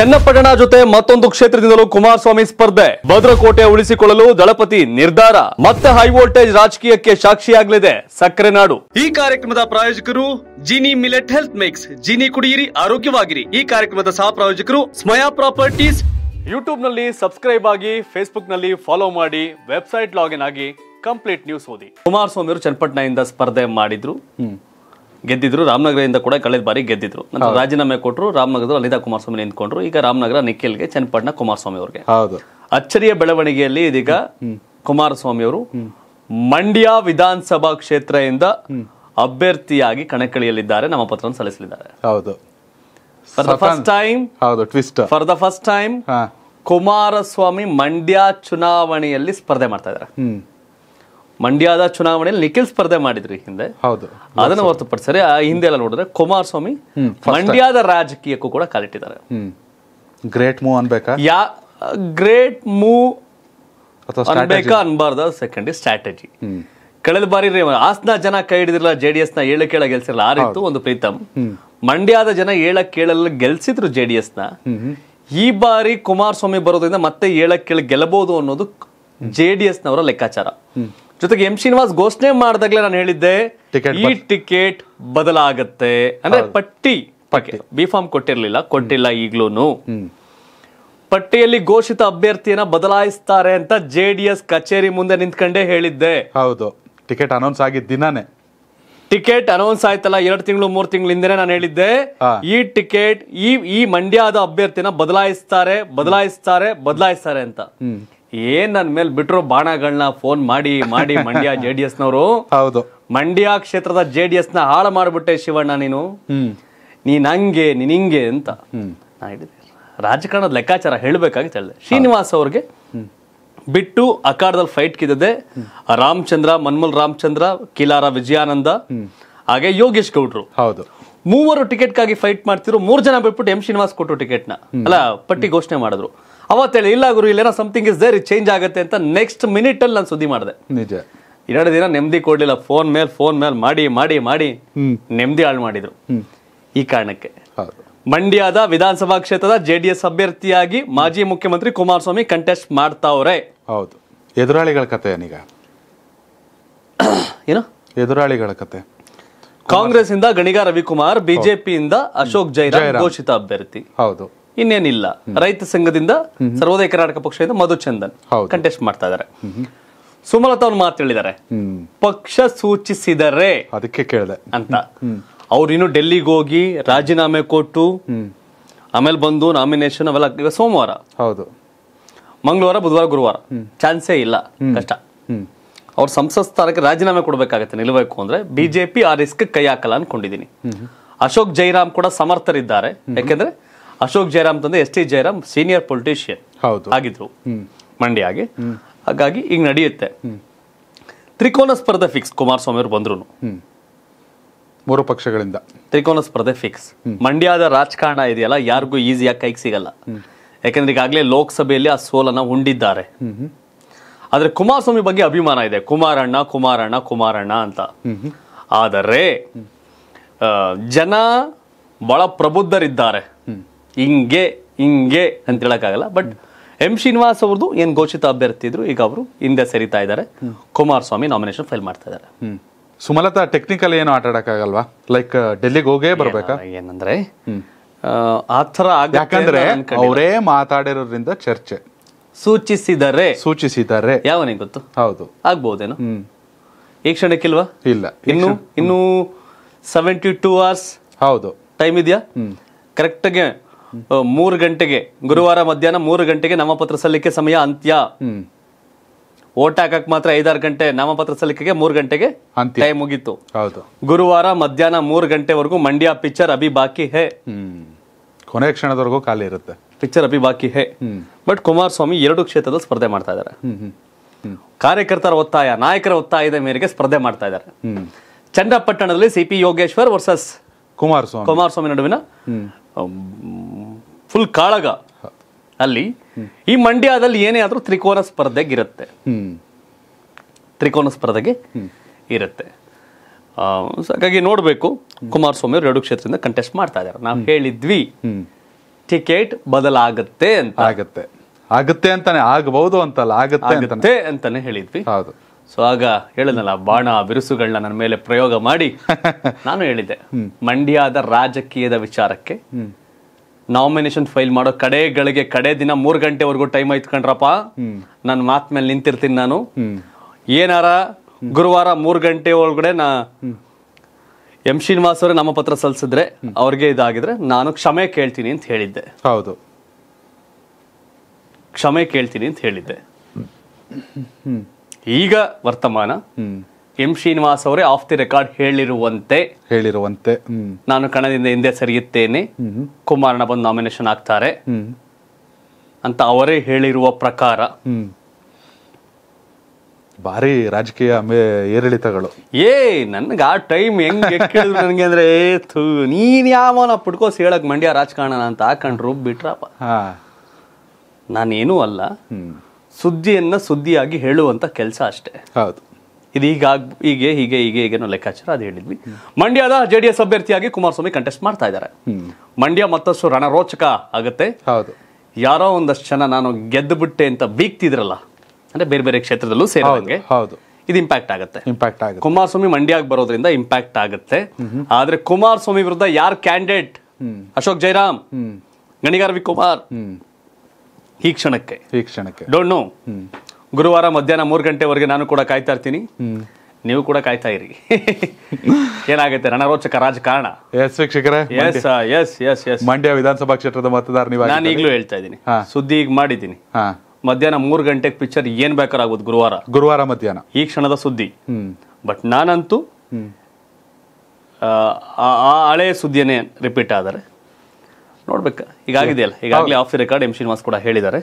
ಚನ್ನಪಟ್ಟಣ ಜೊತೆ ಮತ್ತೊಂದು ಕ್ಷೇತ್ರದಿಂದಲೂ ಕುಮಾರಸ್ವಾಮಿ ಸ್ಪರ್ಧೆ ಭದ್ರಕೋಟೆ ಉಳಿಸಿಕೊಳ್ಳಲು ದಳಪತಿ ನಿರ್ಧಾರ ಮತ್ತೆ ಹೈವೋಲ್ಟೇಜ್ ರಾಜಕೀಯಕ್ಕೆ ಸಾಕ್ಷಿಯಾಗಲಿದೆ ಸಕ್ಕರೆ ನಾಡು ಈ ಕಾರ್ಯಕ್ರಮದ ಪ್ರಾಯೋಜಕರು Gini millet health mix Gini ಕುಡಿಯಿರಿ ಆರೋಗ್ಯವಾಗಿರಿ ಈ ಕಾರ್ಯಕ್ರಮದ ಸಹ ಪ್ರಾಯೋಜಕರು ಸ್ಮಯಾ ಪ್ರಾಪರ್ಟೀಸ್ ಯೂಟ್ಯೂಬ್ ನಲ್ಲಿ ಸಬ್ಸ್ಕ್ರೈಬ್ ಆಗಿ ಫೇಸ್ಬುಕ್ ನಲ್ಲಿ ಫಾಲೋ ಮಾಡಿ ವೆಬ್ಸೈಟ್ ಲಾಗಿನ್ ಆಗಿ ಕಂಪ್ಲೀಟ್ ನ್ಯೂಸ್ ಓದಿ ಕುಮಾರಸ್ವಾಮಿ ಅವರು ಚನ್ನಪಟ್ಟಣದಿಂದ ಸ್ಪರ್ಧೆ ಮಾಡಿದ್ರು ಗೆದ್ದಿದ್ರು ರಾಮನಗರದಿಂದ ಕೂಡ ಕಳೆದ ಬಾರಿ ಗೆದ್ದಿದ್ರು ರಾಜೀನಾಮೆ ಕೊಟ್ಟರು ರಾಮನಗರದಲ್ಲಿ ಲಲಿತಾ ಕುಮಾರಸ್ವಾಮಿ ನಿಂತ್ಕೊಂಡ್ರು ಈಗ ರಾಮನಗರ ನಿಖಿಲ್ಗೆ ಚನ್ನಪಟ್ಟಣ ಕುಮಾರಸ್ವಾಮಿ ಅವ್ರಿಗೆ ಅಚ್ಚರಿಯ ಬೆಳವಣಿಗೆಯಲ್ಲಿ ಇದೀಗ ಕುಮಾರಸ್ವಾಮಿ ಅವರು ಮಂಡ್ಯ ವಿಧಾನಸಭಾ ಕ್ಷೇತ್ರದಿಂದ ಅಭ್ಯರ್ಥಿಯಾಗಿ ಕಣಕ್ಕಿಳಿಯಲಿದ್ದಾರೆ ನಾಮಪತ್ರ ಸಲ್ಲಿಸಲಿದ್ದಾರೆ ಹೌದು ಫಾರ್ ಫಸ್ಟ್ ಟೈಮ್ ಹೌದು twist for the first time Kumaraswamy Mandya ಚುನಾವಣೆಯಲ್ಲಿ ಸ್ಪರ್ಧೆ ಮಾಡ್ತಾ ಇದ್ದಾರೆ ಮಂಡ್ಯದ ಚುನಾವಣೆಯಲ್ಲಿ ನಿಖಿಲ್ ಸ್ಪರ್ಧೆ ಮಾಡಿದ್ರಿ ಹಿಂದೆ ಹೌದು ಅದನ್ನು ಹೊರತುಪಡಿಸಿದ್ರೆ ಆ ಹಿಂದೆ ಎಲ್ಲ ನೋಡಿದ್ರೆ ಕುಮಾರಸ್ವಾಮಿ ಮಂಡ್ಯದ ರಾಜಕೀಯಕ್ಕೂ ಕೂಡ ಕಾಲಿಟ್ಟಿದ್ದಾರೆ ಗ್ರೇಟ್ ಮೂವ್ ಅನ್ಬೇಕಾ ಯಾ ಗ್ರೇಟ್ ಮೂವ್ ಅನ್ಬೇಕಾ ಅನ್ಬಾರ್ದ ಸೆಕೆಂಡ್ ಸ್ಟ್ರಾಟಜಿ ಕಳೆದ ಬಾರಿ ಆಸ್ನ ಜನ ಕೈ ಹಿಡಿದಿರಲ್ಲ ಜೆ ಡಿ ಎಸ್ ನ ಏಳು ಕೇಳ ಗೆಲ್ಸಿರಲ್ಲ ಆ ರೀತಿ ಒಂದು ಪ್ರೀತಮ್ ಮಂಡ್ಯದ ಜನ ಏಳ ಕೇಳಲ್ಲ ಗೆಲ್ಸಿದ್ರು ಜೆ ಡಿ ಎಸ್ ನ ಈ ಬಾರಿ ಕುಮಾರಸ್ವಾಮಿ ಬರೋದ್ರಿಂದ ಮತ್ತೆ ಏಳ ಕೇಳಿ ಗೆಲ್ಲಬಹುದು ಅನ್ನೋದು ಜೆ ಡಿ ಎಸ್ ನವರ ಲೆಕ್ಕಾಚಾರ ಜೊತೆಗೆ ಎಂ ಶ್ರೀನಿವಾಸ್ ಘೋಷಣೆ ಮಾಡಿದಾಗಲೇ ನಾನು ಹೇಳಿದ್ದೆ ಈ ಟಿಕೆಟ್ ಬದಲಾಗತ್ತೆ ಅಂದ್ರೆ ಪಟ್ಟಿ ಬಿ ಫಾರ್ಮ್ ಕೊಟ್ಟಿರ್ಲಿಲ್ಲ ಕೊಟ್ಟಿಲ್ಲ ಈಗ್ಲೂನು ಪಟ್ಟಿಯಲ್ಲಿ ಘೋಷಿತ ಅಭ್ಯರ್ಥಿಯನ್ನ ಬದಲಾಯಿಸ್ತಾರೆ ಅಂತ ಜೆ ಕಚೇರಿ ಮುಂದೆ ನಿಂತ್ಕೊಂಡೇ ಹೇಳಿದ್ದೆ ಹೌದು ಟಿಕೆಟ್ ಅನೌನ್ಸ್ ಆಗಿದ್ದ ದಿನಾನೇ ಟಿಕೆಟ್ ಅನೌನ್ಸ್ ಆಯ್ತಲ್ಲ ಎರಡು ತಿಂಗಳು ಮೂರು ತಿಂಗಳ ಹಿಂದೆ ನಾನು ಹೇಳಿದ್ದೆ ಈ ಟಿಕೆಟ್ ಈ ಈ ಮಂಡ್ಯದ ಅಭ್ಯರ್ಥಿನ ಬದಲಾಯಿಸ್ತಾರೆ ಬದಲಾಯಿಸ್ತಾರೆ ಬದಲಾಯಿಸ್ತಾರೆ ಅಂತ ಏನ್ ನನ್ನ ಮೇಲೆ ಬಿಟ್ರು ಬಾಣಗಳನ್ನ ಫೋನ್ ಮಾಡಿ ಮಾಡಿ ಮಂಡ್ಯ ಜೆ ಡಿ ಹೌದು ಮಂಡ್ಯ ಕ್ಷೇತ್ರದ ಜೆ ಡಿ ಹಾಳ ಹಾಳು ಮಾಡಿಬಿಟ್ಟೆ ಶಿವಣ್ಣ ನೀನು ನೀನ್ ಹಂಗೆ ನೀನ್ ಹಿಂಗೆ ಅಂತ ರಾಜಕಾರಣದ ಲೆಕ್ಕಾಚಾರ ಹೇಳ್ಬೇಕಾಗಿ ಹೇಳಿದೆ ಶ್ರೀನಿವಾಸ್ ಅವ್ರಿಗೆ ಬಿಟ್ಟು ಅಖಾಡದಲ್ಲಿ ಫೈಟ್ ಕಿದ್ದದೆ ರಾಮಚಂದ್ರ ಮನ್ಮಲ್ ರಾಮಚಂದ್ರ ಕಿಲಾರ ವಿಜಯಾನಂದ ಹಾಗೆ ಯೋಗೇಶ್ ಗೌಡ್ರು ಹೌದು ಮೂವರು ಟಿಕೆಟ್ಗಾಗಿ ಫೈಟ್ ಮಾಡ್ತಿದ್ರು ಮೂರ್ ಜನ ಬಿಟ್ಬಿಟ್ಟು ಎಂ ಶ್ರೀನಿವಾಸ್ ಕೊಟ್ಟರು ಟಿಕೆಟ್ನ ಅಲ್ಲ ಪಟ್ಟಿ ಘೋಷಣೆ ಮಾಡಿದ್ರು ಅವತ್ತೇಳಿ ಇಲ್ಲ ಗುರು ಇಲ್ಲೇನೋ ಸಮಥಿಂಗ್ ಇಸ್ ದೇರ್ ಚೇಂಜ್ ಆಗುತ್ತೆ ಅಂತ ನೆಕ್ಸ್ಟ್ ಮಿನಿಟಲ್ಲಿ ನಾನು ಸುದ್ದಿ ಮಾಡಿದೆ ನಿಜ ಎರಡು ದಿನ ನೆಮ್ಮದಿ ಕೊಡಲಿಲ್ಲ ಫೋನ್ ಮೇಲೆ ಫೋನ್ ಮೇಲೆ ಮಾಡಿ ಮಾಡಿ ಮಾಡಿ ನೆಮ್ಮದಿ ಹಾಳು ಮಾಡಿದರು ಈ ಕಾರಣಕ್ಕೆ ಮಂಡ್ಯದ ವಿಧಾನಸಭಾ ಕ್ಷೇತ್ರದ ಜೆ ಡಿ ಎಸ್ ಅಭ್ಯರ್ಥಿಯಾಗಿ ಮಾಜಿ ಮುಖ್ಯಮಂತ್ರಿ ಕುಮಾರಸ್ವಾಮಿ ಕಂಟೆಸ್ಟ್ ಮಾಡ್ತಾವ್ರೆ ಹೌದು ಎದುರಾಳಿಗಳ ಕತೆ ಏನೀಗ ಏನು ಎದುರಾಳಿಗಳ ಕತೆ ಕಾಂಗ್ರೆಸ್ ಇಂದ ಗಣಿಗ ರವಿಕುಮಾರ್ ಬಿಜೆಪಿಯಿಂದ ಅಶೋಕ್ ಜೈರಾಮ್ ಘೋಷಿತ ಅಭ್ಯರ್ಥಿ ಹೌದು ಇನ್ನೇನಿಲ್ಲ ರೈತ ಸಂಘದಿಂದ ಸರ್ವೋದಯ ಕರ್ನಾಟಕ ಪಕ್ಷದಿಂದ ಮಧು ಚಂದನ್ ಕಂಟೆಸ್ಟ್ ಮಾಡ್ತಾ ಇದ್ದಾರೆ ಸುಮಲತಾ ಅವ್ರು ಮಾತು ಹೇಳಿದ್ದಾರೆ ಪಕ್ಷ ಸೂಚಿಸಿದರೆ ಅದಕ್ಕೆ ಕೇಳಿದೆ ಅಂತ ಅವ್ರು ಇನ್ನು ಡೆಲ್ಲಿಗೆ ಹೋಗಿ ರಾಜೀನಾಮೆ ಕೊಟ್ಟು ಆಮೇಲೆ ಬಂದು ನಾಮಿನೇಷನ್ ಅವೆಲ್ಲ ಸೋಮವಾರ ಹೌದು ಮಂಗಳವಾರ ಬುಧವಾರ ಗುರುವಾರ ಚಾನ್ಸೇ ಇಲ್ಲ ಕಷ್ಟ ಅವ್ರ ಸಂಸತ್ ಸ್ಥಾನಕ್ಕೆ ರಾಜೀನಾಮೆ ಕೊಡಬೇಕಾಗತ್ತೆ ನಿಲ್ಬೇಕು ಅಂದ್ರೆ ಬಿಜೆಪಿ ಆ ರಿಸ್ಕ್ ಕೈ ಹಾಕಲ್ಲ ಅನ್ಕೊಂಡಿದೀನಿ ಅಶೋಕ್ ಜೈರಾಮ್ ಕೂಡ ಸಮರ್ಥರಿದ್ದಾರೆ ಯಾಕೆಂದ್ರೆ ಅಶೋಕ್ ಜಯರಾಮ್ ತಂದೆ S T Jayaram senior politician ಹೌದು ಆಗಿದ್ರು ಆಗಿ ಹಾಗಾಗಿ ಈಗ ನಡೆಯುತ್ತೆ ತ್ರಿಕೋನ ಸ್ಪರ್ಧೆ ಫಿಕ್ಸ್ ಕುಮಾರಸ್ವಾಮಿ ಅವರು ಬಂದ್ರು ಮೂರು ಪಕ್ಷಗಳಿಂದ ತ್ರಿಕೋನ ಸ್ಪರ್ಧೆ ಫಿಕ್ಸ್ ಮಂಡ್ಯದ ರಾಜಕಾರಣ ಇದೆಯಲ್ಲ ಯಾರಿಗೂ ಈಸಿಯಾಗಿ ಕೈಗೆ ಸಿಗಲ್ಲ ಯಾಕಂದ್ರೆ ಈಗಾಗಲೇ ಲೋಕಸಭೆಯಲ್ಲಿ ಆ ಸೋಲನ್ನ ಉಂಡಿದ್ದಾರೆ ಆದ್ರೆ ಕುಮಾರಸ್ವಾಮಿ ಬಗ್ಗೆ ಅಭಿಮಾನ ಇದೆ ಕುಮಾರಣ್ಣ ಕುಮಾರಣ್ಣ ಕುಮಾರಣ್ಣ ಅಂತ ಆದರೆ ಜನ ಬಹಳ ಪ್ರಬುದ್ಧರಿದ್ದಾರೆ ಹಿಂಗೆ ಹಿಂಗೆ ಅಂತ ಹೇಳೋಕ್ಕಾಗಲ್ಲ ಬಟ್ ಎಂ ಶ್ರೀನಿವಾಸ್ ಅವ್ರದ್ದು ಏನು ಘೋಷಿತ ಅಭ್ಯರ್ಥಿ ಇದ್ರು ಈಗ ಅವರು ಹಿಂದೆ ಸರಿತಾ ಇದ್ದಾರೆ ಕುಮಾರಸ್ವಾಮಿ ನಾಮಿನೇಷನ್ ಫೈಲ್ ಮಾಡ್ತಾ ಇದ್ದಾರೆ ಸುಮಲತಾ ಟೆಕ್ನಿಕಲ್ ಏನು ಆಟ ಲೈಕ್ ಡೆಲ್ಲಿಗೆ uh, ಹೋಗೇ ಬರ್ಬೇಕಾ ಏನಂದ್ರೆ ಆ ಥರ ಯಾಕಂದ್ರೆ ಅವರೇ ಮಾತಾಡಿರೋದ್ರಿಂದ ಚರ್ಚೆ ಸೂಚಿಸಿದರೆ ಸೂಚಿಸಿದ್ದಾರೆ ಯಾವ ಗೊತ್ತು ಹೌದು ಆಗ್ಬಹುದೇನೋ ಈ ಕ್ಷಣಕ್ಕಿಲ್ವಾ ಇಲ್ಲ ಇನ್ನು ಇನ್ನು ಸೆವೆಂಟಿ ಟೂ ಅವರ್ಸ್ ಹೌದು ಟೈಮ್ ಇದೆಯಾ ಕರೆಕ್ಟಾಗಿ ಮೂರು ಗಂಟೆಗೆ ಗುರುವಾರ ಮಧ್ಯಾಹ್ನ ಮೂರು ಗಂಟೆಗೆ ನಾಮಪತ್ರ ಸಲ್ಲಿಕೆ ಸಮಯ ಅಂತ್ಯ ಓಟ್ ಹಾಕಕ್ ಮಾತ್ರ ಐದಾರು ಗಂಟೆ ನಾಮಪತ್ರ ಸಲ್ಲಿಕೆಗೆ ಮೂರು ಗಂಟೆಗೆ ಟೈಮ್ ಮುಗೀತು ಗುರುವಾರ ಮಧ್ಯಾಹ್ನ ಮೂರು ಗಂಟೆವರೆಗೂ ಮಂಡ್ಯ ಪಿಕ್ಚರ್ ಅಭಿ ಬಾಕಿ ಹೇ ಕೊನೆ ಕ್ಷಣದವರೆಗೂ ಖಾಲಿ ಇರುತ್ತೆ ಪಿಕ್ಚರ್ ಅಭಿ ಬಾಕಿ ಹೇ ಬಟ್ ಕುಮಾರಸ್ವಾಮಿ ಎರಡು ಕ್ಷೇತ್ರದಲ್ಲಿ ಸ್ಪರ್ಧೆ ಮಾಡ್ತಾ ಇದ್ದಾರೆ ಕಾರ್ಯಕರ್ತರ ಒತ್ತಾಯ ನಾಯಕರ ಒತ್ತಾಯದ ಮೇರೆಗೆ ಸ್ಪರ್ಧೆ ಮಾಡ್ತಾ ಇದ್ದಾರೆ ಚನ್ನಪಟ್ಟಣದಲ್ಲಿ ಸಿಪಿ ಯೋಗೇಶ್ವರ್ ವರ್ಸಸ್ ಕುಮಾರಸ್ವಾಮಿ ಕುಮಾರಸ್ವಾಮಿ ನಡುವಿನ ಫುಲ್ ಕಾಳಗ ಅಲ್ಲಿ ಈ ಮಂಡ್ಯದಲ್ಲಿ ಏನೇ ಆದರೂ ತ್ರಿಕೋನ ಸ್ಪರ್ಧೆಗೆ ಇರುತ್ತೆ ತ್ರಿಕೋನ ಸ್ಪರ್ಧೆಗೆ ಇರುತ್ತೆ ಹಾಗಾಗಿ ನೋಡಬೇಕು ಕುಮಾರಸ್ವಾಮಿ ಅವರು ಎರಡು ಕ್ಷೇತ್ರದಿಂದ ಕಂಟೆಸ್ಟ್ ಮಾಡ್ತಾ ಇದ್ದಾರೆ ನಾವು ಹೇಳಿದ್ವಿ ಟಿಕೆಟ್ ಬದಲಾಗತ್ತೆ ಅಂತ ಆಗುತ್ತೆ ಆಗುತ್ತೆ ಅಂತಾನೆ ಆಗಬಹುದು ಅಂತಲ್ಲ ಆಗುತ್ತೆ ಅಂತಾನೆ ಹೇಳಿದ್ವಿ ಹೌದು ಸೊ ಆಗ ಹೇಳಿದ್ನಲ್ಲ ಬಾಣ ಬಿರುಸುಗಳನ್ನ ನನ್ನ ಮೇಲೆ ಪ್ರಯೋಗ ಮಾಡಿ ನಾನು ಹೇಳಿದ್ದೆ ಮಂಡ್ಯದ ರಾಜಕೀಯದ ವಿಚಾರಕ್ಕೆ ನಾಮಿನೇಷನ್ ಫೈಲ್ ಮಾಡೋ ಕಡೆಗಳಿಗೆ ಕಡೆ ದಿನ ಮೂರ್ ಗಂಟೆವರೆಗೂ ಟೈಮ್ ಆಯ್ತು ಕಣ್ರಪ್ಪ ನನ್ನ ಮಾತ್ ಮೇಲೆ ನಿಂತಿರ್ತೀನಿ ನಾನು ಏನಾರ ಗುರುವಾರ ಮೂರ್ ಗಂಟೆ ಒಳಗಡೆ ನಾ ಎಂ ಶ್ರೀನಿವಾಸ ಅವರೇ ನಾಮಪತ್ರ ಸಲ್ಲಿಸಿದ್ರೆ ಅವ್ರಿಗೆ ಇದಾಗಿದ್ರೆ ನಾನು ಕ್ಷಮೆ ಕೇಳ್ತೀನಿ ಅಂತ ಹೇಳಿದ್ದೆ ಹೌದು ಕ್ಷಮೆ ಕೇಳ್ತೀನಿ ಅಂತ ಹೇಳಿದ್ದೆ ಈಗ ವರ್ತಮಾನ ಎಂ ಶ್ರೀನಿವಾಸ್ ಅವರೇ ಆಫ್ ದಿ ರೆಕಾರ್ಡ್ ಹೇಳಿರುವಂತೆ ಹೇಳಿರುವಂತೆ ನಾನು ಕಣದಿಂದ ಹಿಂದೆ ಸರಿಯುತ್ತೇನೆ ಕುಮಾರಣ್ಣ ಬಂದು ನಾಮಿನೇಷನ್ ಆಗ್ತಾರೆ ಅಂತ ಅವರೇ ಹೇಳಿರುವ ಪ್ರಕಾರ ಭಾರಿ ರಾಜಕೀಯ ಏರಿಳಿತಗಳು ಏ ನನ್ಗೆ ಆ ಟೈಮ್ ಹೆಂಗೆ ನನಗೆ ಅಂದ್ರೆ ಥೂ ನೀನ್ ಯಾವನ ಪುಟ್ಕೋಸ್ ಹೇಳಕ್ ಮಂಡ್ಯ ರಾಜಕಾರಣ ಅಂತ ಹಾಕೊಂಡು ರೂಪ್ ಬಿಟ್ರಪ್ಪ ನಾನೇನೂ ಅಲ್ಲ ಸುದ್ದಿಯನ್ನ ಸುದ್ದಿಯಾಗಿ ಹೇಳುವಂತ ಕೆಲಸ ಅಷ್ಟೇ ಹೌದು ಇದು ಈಗ ಹೀಗೆ ಹೀಗೆ ಹೀಗೆ ಲೆಕ್ಕಾಚಾರ ಅದು ಹೇಳಿದ್ವಿ ಮಂಡ್ಯದ ಜೆ ಡಿ ಎಸ್ ಅಭ್ಯರ್ಥಿಯಾಗಿ ಕುಮಾರಸ್ವಾಮಿ ಕಂಟೆಸ್ಟ್ ಮಾಡ್ತಾ ಇದ್ದಾರೆ ಮಂಡ್ಯ ಮತ್ತಷ್ಟು ರಣರೋಚಕ ಆಗುತ್ತೆ ಹೌದು ಯಾರೋ ಒಂದಷ್ಟು ಜನ ನಾನು ಗೆದ್ದು ಬಿಟ್ಟೆ ಅಂತ ಬೀಗ್ತಿದ್ರಲ್ಲ ಅಂದ್ರೆ ಬೇರೆ ಬೇರೆ ಕ್ಷೇತ್ರದಲ್ಲೂ ಸೇರಿದಂಗೆ ಹೌದು ಇದು ಇಂಪ್ಯಾಕ್ಟ್ ಆಗುತ್ತೆ ಇಂಪ್ಯಾಕ್ಟ್ ಆಗುತ್ತೆ ಕುಮಾರಸ್ವಾಮಿ ಮಂಡ್ಯಕ್ಕೆ ಬರೋದ್ರಿಂದ ಇಂಪ್ಯಾಕ್ಟ್ ಆಗುತ್ತೆ ಆದ್ರೆ ಕುಮಾರಸ್ವಾಮಿ ವಿರುದ್ಧ ಯಾರು ಕ್ಯಾಂಡಿಡೇಟ್ ಅಶೋಕ್ ಜೈರಾಮ್ ಗಣಿಗಾರ್ ವಿ ಕುಮಾರ್ ಈ ಕ್ಷಣಕ್ಕೆ ಈ ಕ್ಷಣಕ್ಕೆ ಡೋಂಟ್ ನೋ ಗುರುವಾರ ಮಧ್ಯಾಹ್ನ ಮೂರು ಗಂಟೆವರೆಗೆ ನಾನು ಕೂಡ ಕಾಯ್ತಾ ಇರ್ತೀನಿ ನೀವು ಕೂಡ ಕಾಯ್ತಾ ಇರಿ ಏನಾಗುತ್ತೆ ರಣರೋಚಕ ರಾಜಕಾರಣ ಎಸ್ ವೀಕ್ಷಕರೇ yes yes yes yes Mandya ವಿಧಾನಸಭಾ ಕ್ಷೇತ್ರದ ಮತದಾರ ನಾನು ಈಗಲೂ ಹೇಳ್ತಾ ಇದ್ದೀನಿ ಸುದ್ದಿ ಈಗ ಮಾಡಿದ್ದೀನಿ ಮಧ್ಯಾಹ್ನ ಮೂರು ಗಂಟೆಗೆ ಪಿಕ್ಚರ್ ಏನ್ ಬೇಕಾರಾಗೋದು ಗುರುವಾರ ಗುರುವಾರ ಮಧ್ಯಾಹ್ನ ಈ ಕ್ಷಣದ ಸುದ್ದಿ ಬಟ್ ನಾನಂತೂ ಆ ಹಳೆ ಸುದ್ದಿಯನ್ನೇ ರಿಪೀಟ್ ಆದರೆ ನೋಡ್ಬೇಕು ಈಗಾಗಿದೆಯಲ್ಲ ಈಗಾಗಲೇ ಆಫ್ ರೆಕಾರ್ಡ್ ಎಂ ಶ್ರೀನಿವಾಸ್ ಕೂಡ ಹೇಳಿದ್ದಾರೆ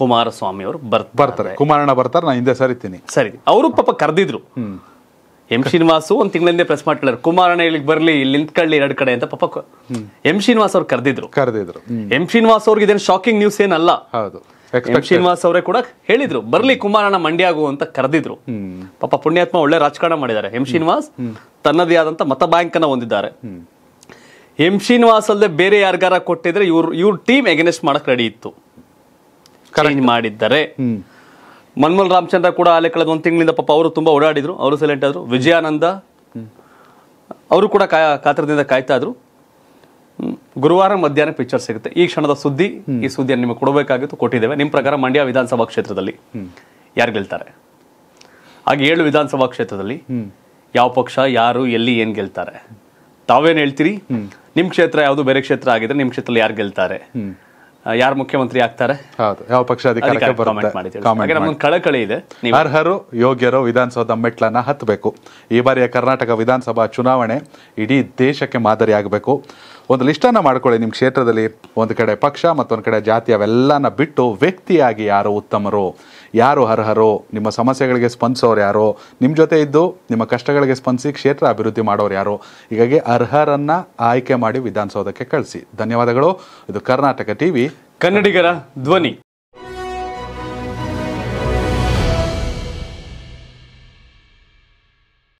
ಕುಮಾರಸ್ವಾಮಿ ಅವರು ಬರ್ತಾರೆ ಕುಮಾರಣ್ಣ ಬರ್ತಾರೆ ನಾನು ಹಿಂದೆ ಸರಿತೀನಿ ಸರಿ ಅವರು ಪಾಪ ಕರೆದಿದ್ರು ಎಂ ಶ್ರೀನಿವಾಸು ಒಂದು ತಿಂಗಳಿಂದ ಪ್ರೆಸ್ ಮಾಡ್ಕೊಳ್ಳಾರೆ ಕುಮಾರಣ್ಣ ಇಲ್ಲಿಗೆ ಬರಲಿ ಇಲ್ಲಿ ನಿಂತ್ಕೊಳ್ಳಿ ಎರಡು ಕಡೆ ಅಂತ ಪಾಪ ಎಂ ಶ್ರೀನಿವಾಸ್ ಅವ್ರು ಕರೆದಿದ್ರು ಕರೆದಿದ್ರು ಎಂ ಶ್ರೀನಿವಾಸ್ ಅವ್ರಿಗೆ ಇದೇನು ಶಾಕಿಂಗ್ ನ್ಯೂಸ್ ಏನಲ್ಲ ಹೌದು ಎಂ ಶ್ರೀನಿವಾಸ್ ಅವರೇ ಕೂಡ ಹೇಳಿದ್ರು ಬರ್ಲಿ ಕುಮಾರಣ್ಣ ಮಂಡ್ಯಾಗು ಅಂತ ಕರೆದಿದ್ರು ಪಾಪ ಪುಣ್ಯಾತ್ಮ ಒಳ್ಳೆ ರಾಜಕಾರಣ ಮಾಡಿದ್ದಾರೆ ಎಂ ಶ್ರೀನಿವಾಸ್ ತನ್ನದೇ ಆದಂತ ಮತ ಬ್ಯಾಂಕ್ ಅನ್ನ ಹೊಂದಿದ್ದಾರೆ ಎಂ ಶ್ರೀನಿವಾಸ್ ಅಲ್ಲದೆ ಬೇರೆ ಯಾರಿಗಾರ ಕೊಟ್ಟಿದ್ರೆ ಇವ್ರ ಇವ್ರ ಟೀಮ್ ಎಗೇನೆಸ್ಟ್ ಮಾಡಕ್ ರೆಡಿ ಇತ್ತು ಚೇಂಜ್ ಮಾಡಿದ್ದಾರೆ ಮನ್ಮಲ್ ರಾಮಚಂದ್ರ ಕೂಡ ಅಲೆ ಕಳೆದ ಒಂದು ತಿಂಗಳಿಂದ ಪಾಪ ಅವರು ತುಂಬಾ ಓಡಾಡಿದ್ರು ಅವರು ಸೈಲೆಂಟ್ ಆದ್ರು ವಿಜಯಾನಂದ ಅವರು ಕೂಡ ಕಾತರದಿಂದ ಕಾಯ್ತಾ ಇದ್ರು ಗುರುವಾರ ಮಧ್ಯಾಹ್ನ ಪಿಕ್ಚರ್ ಸಿಗುತ್ತೆ ಈ ಕ್ಷಣದ ಸುದ್ದಿ ಈ ಸುದ್ದಿಯನ್ನು ನಿಮಗೆ ಕೊಡಬೇಕಾಗಿತ್ತು ಕೊಟ್ಟಿದ್ದೇವೆ ನಿಮ್ಮ ಪ್ರಕಾರ ಮಂಡ್ಯ ವಿಧಾನಸಭಾ ಕ್ಷೇತ್ರದಲ್ಲಿ ಯಾರು ಗೆಲ್ತಾರೆ ಹಾಗೆ ಏಳು ವಿಧಾನಸಭಾ ಕ್ಷೇತ್ರದಲ್ಲಿ ಯಾವ ಪಕ್ಷ ಯಾರು ಎಲ್ಲಿ ಏನ್ ಗೆಲ್ತಾರೆ ತಾವೇನು ಹೇಳ್ತೀರಿ ನಿಮ್ಮ ಕ್ಷೇತ್ರ ಯಾವುದು ಬೇರೆ ಕ್ಷೇತ್ರ ಆಗಿದ್ರೆ ನಿಮ್ಮ ಕ್ಷೇತ್ರದಲ್ಲಿ ಯಾರು ಗೆಲ್ತಾರೆ ಯಾರು ಮುಖ್ಯಮಂತ್ರಿ ಆಗ್ತಾರೆ ಯಾವ ಪಕ್ಷ ಕಳಕಳಿ ಇದೆ ಅರ್ಹರು ಯೋಗ್ಯರು ವಿಧಾನಸೌಧ ಮೆಟ್ಲನ್ನ ಹತ್ತಬೇಕು ಈ ಬಾರಿಯ ಕರ್ನಾಟಕ ವಿಧಾನಸಭಾ ಚುನಾವಣೆ ಇಡೀ ದೇಶಕ್ಕೆ ಮಾದರಿ ಆಗಬೇಕು ಒಂದು ಲಿಸ್ಟನ್ನು ಮಾಡ್ಕೊಳ್ಳಿ ನಿಮ್ಮ ಕ್ಷೇತ್ರದಲ್ಲಿ ಒಂದು ಕಡೆ ಪಕ್ಷ ಮತ್ತೊಂದು ಕಡೆ ಜಾತಿ ಅವೆಲ್ಲನ ಬಿಟ್ಟು ವ್ಯಕ್ತಿಯಾಗಿ ಯಾರು ಉತ್ತಮರು ಯಾರು ಅರ್ಹರು ನಿಮ್ಮ ಸಮಸ್ಯೆಗಳಿಗೆ ಸ್ಪಂದಿಸೋರು ಯಾರೋ ನಿಮ್ಮ ಜೊತೆ ಇದ್ದು ನಿಮ್ಮ ಕಷ್ಟಗಳಿಗೆ ಸ್ಪಂದಿಸಿ ಕ್ಷೇತ್ರ ಅಭಿವೃದ್ಧಿ ಮಾಡೋರು ಯಾರು ಹೀಗಾಗಿ ಅರ್ಹರನ್ನು ಆಯ್ಕೆ ಮಾಡಿ ವಿಧಾನಸೌಧಕ್ಕೆ ಕಳಿಸಿ ಧನ್ಯವಾದಗಳು ಇದು ಕರ್ನಾಟಕ ಟಿವಿ ಕನ್ನಡಿಗರ ಧ್ವನಿ